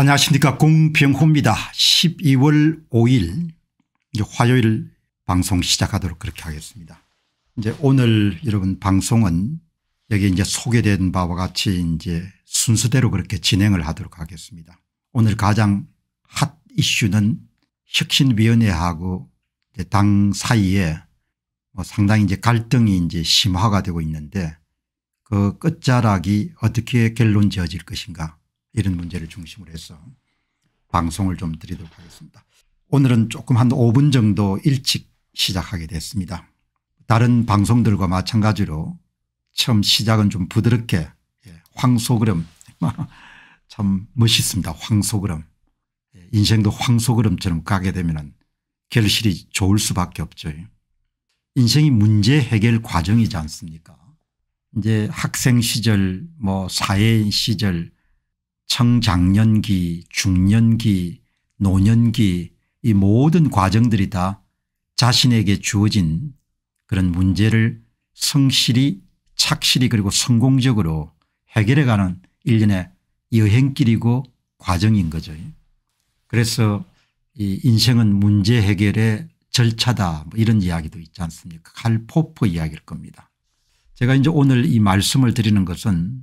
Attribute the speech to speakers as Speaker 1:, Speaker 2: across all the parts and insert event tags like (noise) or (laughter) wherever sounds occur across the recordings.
Speaker 1: 안녕하십니까 공병호입니다. 12월 5일 화요일 방송 시작하도록 그렇게 하겠습니다. 이제 오늘 여러분 방송은 여기 이제 소개된 바와 같이 이제 순서대로 그렇게 진행을 하도록 하겠습니다. 오늘 가장 핫 이슈는 혁신위원회하고 당 사이에 뭐 상당히 이제 갈등이 이제 심화가 되고 있는데 그 끝자락이 어떻게 결론 지어질 것인가 이런 문제를 중심으로 해서 방송을 좀 드리도록 하겠습니다. 오늘은 조금 한 5분 정도 일찍 시작하게 됐습니다. 다른 방송들과 마찬가지로 처음 시작은 좀 부드럽게 예, 황소그름 (laughs) 참 멋있습니다. 황소그름 예, 인생도 황소그름처럼 가게 되면 결실이 좋을 수밖에 없죠. 인생이 문제 해결 과정이지 않습니까 이제 학생 시절 뭐 사회인 시절 청장년기, 중년기, 노년기 이 모든 과정들이 다 자신에게 주어진 그런 문제를 성실히 착실히 그리고 성공적으로 해결해가는 일련의 여행길이고 과정인 거죠. 그래서 이 인생은 문제 해결의 절차다 뭐 이런 이야기도 있지 않습니까 칼포프 이야기일 겁니다. 제가 이제 오늘 이 말씀을 드리는 것은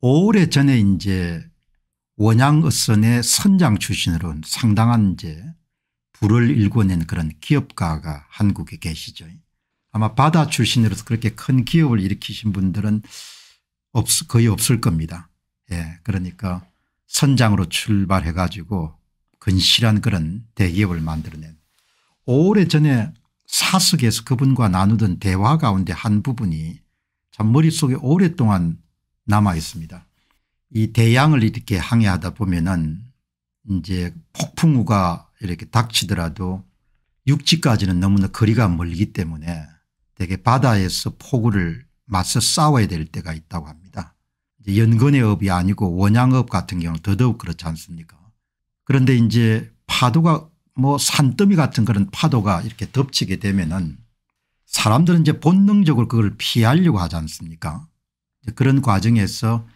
Speaker 1: 오래전에 이제 원양어선의 선장 출신으로 상당한 이제 불을 일궈낸 그런 기업가가 한국에 계시죠. 아마 바다 출신으로서 그렇게 큰 기업을 일으키신 분들은 없, 거의 없을 겁니다. 예. 그러니까 선장으로 출발해 가지고 근실한 그런 대기업을 만들어낸 오래전에 사석에서 그분과 나누던 대화 가운데 한 부분이 참 머릿속에 오랫동안 남아 있습니다. 이 대양을 이렇게 항해하다 보면은 이제 폭풍우가 이렇게 닥치더라도 육지까지는 너무나 거리가 멀기 때문에 되게 바다에서 폭우를 맞서 싸워야 될 때가 있다고 합니다. 연근의 업이 아니고 원양업 같은 경우는 더더욱 그렇지 않습니까 그런데 이제 파도가 뭐 산더미 같은 그런 파도가 이렇게 덮치게 되면은 사람들은 이제 본능적으로 그걸 피하려고 하지 않습니까 그런 과정에서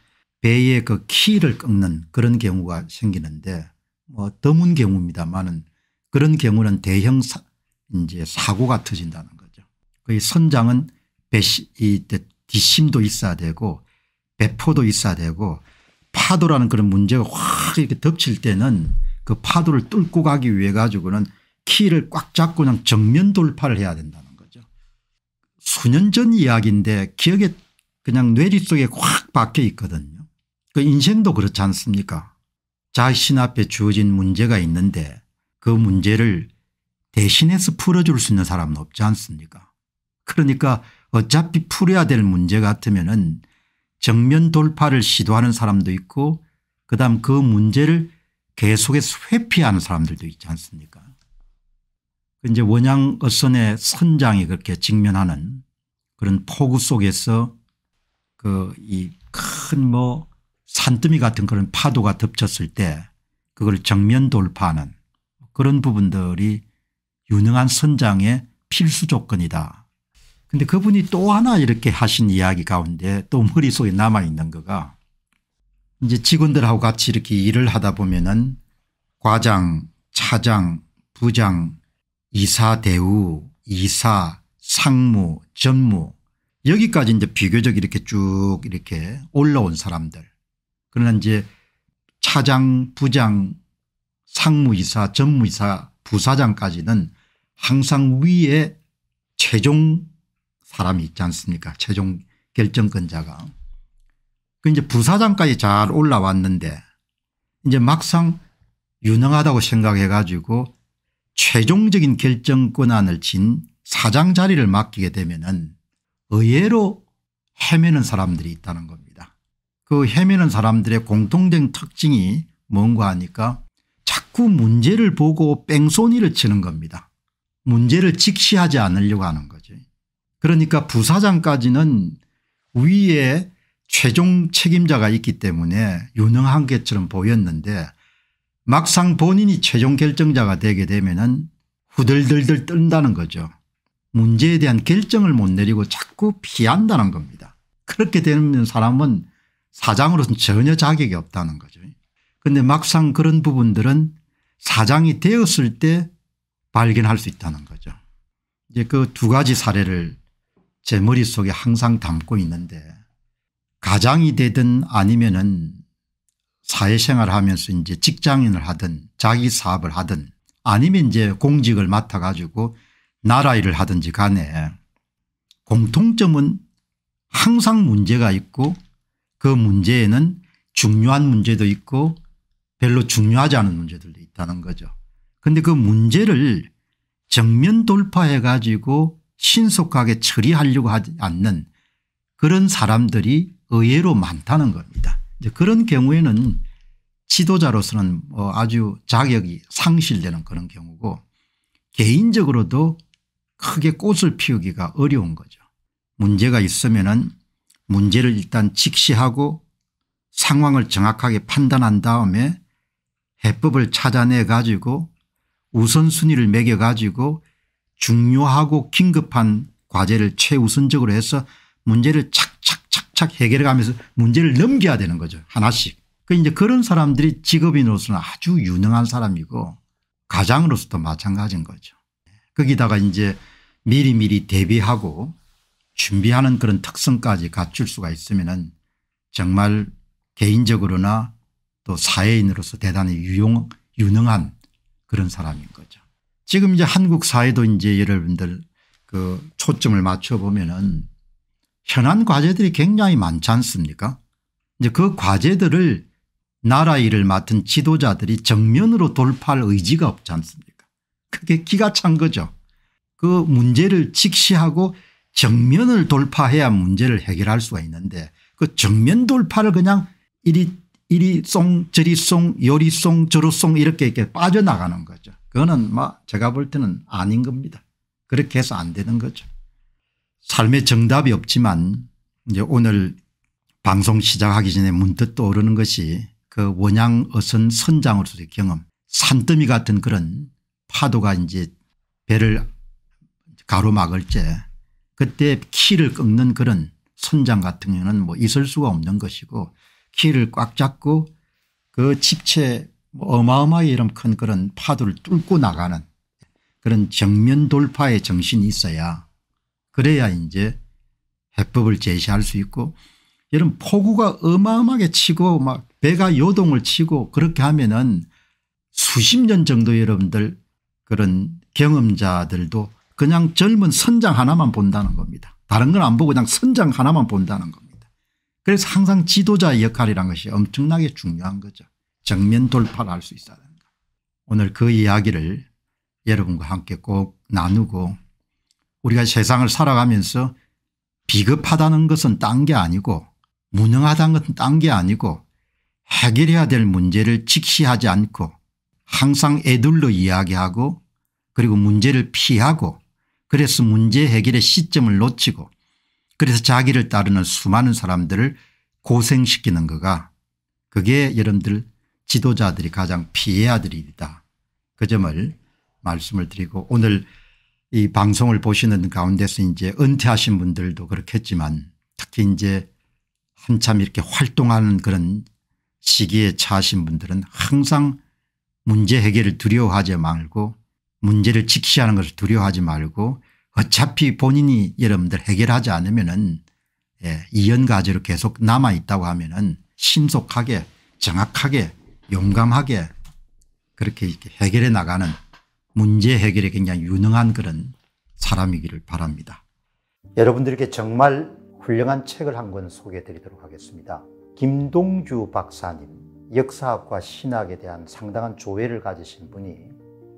Speaker 1: 배의 그 키를 꺾는 그런 경우가 생기는데 뭐 드문 경우입니다만은 그런 경우는 대형 사, 이제 사고가 터진다는 거죠. 그 선장은 배이 뒷심도 있어야 되고 배포도 있어야 되고 파도라는 그런 문제가 확 이렇게 덮칠 때는 그 파도를 뚫고 가기 위해 가지고는 키를 꽉 잡고 그냥 정면 돌파를 해야 된다는 거죠. 수년 전 이야기인데 기억에 그냥 뇌리 속에 확 박혀 있거든요. 그 인생도 그렇지 않습니까 자신 앞에 주어진 문제가 있는데 그 문제를 대신해서 풀어줄 수 있는 사람은 없지 않습니까 그러니까 어차피 풀어야 될 문제 같으면 은 정면 돌파를 시도하는 사람도 있고 그다음 그 문제를 계속해서 회피하는 사람들도 있지 않습니까 그 이제 원양 어선의 선장이 그렇게 직면하는 그런 폭우 속에서 그이큰뭐 산더미 같은 그런 파도가 덮쳤을 때 그걸 정면 돌파하는 그런 부분들이 유능한 선장의 필수 조건이다. 근데 그분이 또 하나 이렇게 하신 이야기 가운데 또 머릿속에 남아있는 거가 이제 직원들하고 같이 이렇게 일을 하다 보면은 과장, 차장, 부장, 이사 대우, 이사, 상무, 전무 여기까지 이제 비교적 이렇게 쭉 이렇게 올라온 사람들 그러나 이제 차장 부장 상무이사 전무이사 부사장까지는 항상 위에 최종 사람이 있지 않습니까 최종 결정권자가 그 이제 부사장까지 잘 올라왔는데 이제 막상 유능하다고 생각해 가지고 최종적인 결정 권한을 진 사장 자리를 맡기게 되면은 의외로 헤매는 사람들이 있다는 겁니다. 그 헤매는 사람들의 공통된 특징이 뭔가 하니까 자꾸 문제를 보고 뺑소니를 치는 겁니다. 문제를 직시하지 않으려고 하는 거죠. 그러니까 부사장까지는 위에 최종 책임자가 있기 때문에 유능한 것처럼 보였는데 막상 본인이 최종 결정자가 되게 되면 은 후들들들 뜬다는 거죠. 문제에 대한 결정을 못 내리고 자꾸 피한다는 겁니다. 그렇게 되면 사람은 사장으로서는 전혀 자격이 없다는 거죠. 그런데 막상 그런 부분들은 사장이 되었을 때 발견할 수 있다는 거죠. 이제 그 두 가지 사례를 제 머릿속에 항상 담고 있는데 가장이 되든 아니면은 사회생활을 하면서 이제 직장인을 하든 자기 사업을 하든 아니면 이제 공직을 맡아 가지고 나라 일을 하든지 간에 공통점은 항상 문제가 있고 그 문제에는 중요한 문제도 있고 별로 중요하지 않은 문제들도 있다는 거죠. 그런데 그 문제를 정면 돌파해 가지고 신속하게 처리하려고 하지 않는 그런 사람들이 의외로 많다는 겁니다. 이제 그런 경우에는 지도자로서는 뭐 아주 자격이 상실되는 그런 경우고 개인적으로도 크게 꽃을 피우기가 어려운 거죠. 문제가 있으면 문제를 일단 직시하고 상황을 정확하게 판단한 다음에 해법을 찾아내 가지고 우선순위를 매겨 가지고 중요하고 긴급한 과제를 최우선적으로 해서 문제를 착착착착 해결해 가면서 문제를 넘겨야 되는 거죠 하나씩. 그 이제 그런 사람들이 직업인으로서는 아주 유능한 사람이고 가장으로서도 마찬가지인 거죠. 거기다가 이제 미리미리 대비하고 준비하는 그런 특성까지 갖출 수가 있으면 정말 개인적으로나 또 사회인으로서 대단히 유용, 유능한 그런 사람인 거죠. 지금 이제 한국 사회도 이제 여러분들 그 초점을 맞춰보면은 현안 과제들이 굉장히 많지 않습니까? 이제 그 과제들을 나라 일을 맡은 지도자들이 정면으로 돌파할 의지가 없지 않습니까? 그게 기가 찬 거죠. 그 문제를 직시하고 정면을 돌파해야 문제를 해결할 수가 있는데 그 정면 돌파를 그냥 이리 이리 송 저리 송 요리 송저로송 이렇게 이렇게 빠져나가는 거죠. 그거는 막 뭐 제가 볼 때는 아닌 겁니다. 그렇게 해서 안 되는 거죠. 삶의 정답이 없지만 이제 오늘 방송 시작하기 전에 문득 떠오르는 것이 그 원양 어선 선장으로서의 경험 산더미 같은 그런 파도가 이제 배를 가로막을 때 그때 키를 꺾는 그런 손장 같은 경우는 뭐 있을 수가 없는 것이고 키를 꽉 잡고 그 집채 뭐 어마어마히 이런 큰 그런 파도를 뚫고 나가는 그런 정면 돌파의 정신이 있어야 그래야 이제 해법을 제시할 수 있고 이런 폭우가 어마어마하게 치고 막 배가 요동을 치고 그렇게 하면은 수십 년 정도 여러분들 그런 경험자들도 그냥 젊은 선장 하나만 본다는 겁니다. 다른 건 안 보고 그냥 선장 하나만 본다는 겁니다. 그래서 항상 지도자의 역할이란 것이 엄청나게 중요한 거죠. 정면 돌파를 할 수 있어야 된다. 오늘 그 이야기를 여러분과 함께 꼭 나누고 우리가 세상을 살아가면서 비급하다는 것은 딴 게 아니고 무능하다는 것은 딴 게 아니고 해결해야 될 문제를 직시하지 않고 항상 애둘러 이야기하고 그리고 문제를 피하고 그래서 문제 해결의 시점을 놓치고 그래서 자기를 따르는 수많은 사람들을 고생시키는 거가 그게 여러분들 지도자들이 가장 피해야 될 일이다. 그 점을 말씀을 드리고 오늘 이 방송을 보시는 가운데서 이제 은퇴하신 분들도 그렇겠지만 특히 이제 한참 이렇게 활동하는 그런 시기에 차신 분들은 항상 문제 해결을 두려워하지 말고 문제를 직시하는 것을 두려워하지 말고 어차피 본인이 여러분들 해결하지 않으면은 예, 이연가제로 계속 남아 있다고 하면은 신속하게 정확하게 용감하게 그렇게 해결해 나가는 문제 해결에 굉장히 유능한 그런 사람이기를 바랍니다. 여러분들에게 정말 훌륭한 책을 한 권 소개해 드리도록 하겠습니다. 김동주 박사님 역사학과 신학에 대한 상당한 조예를 가지신 분이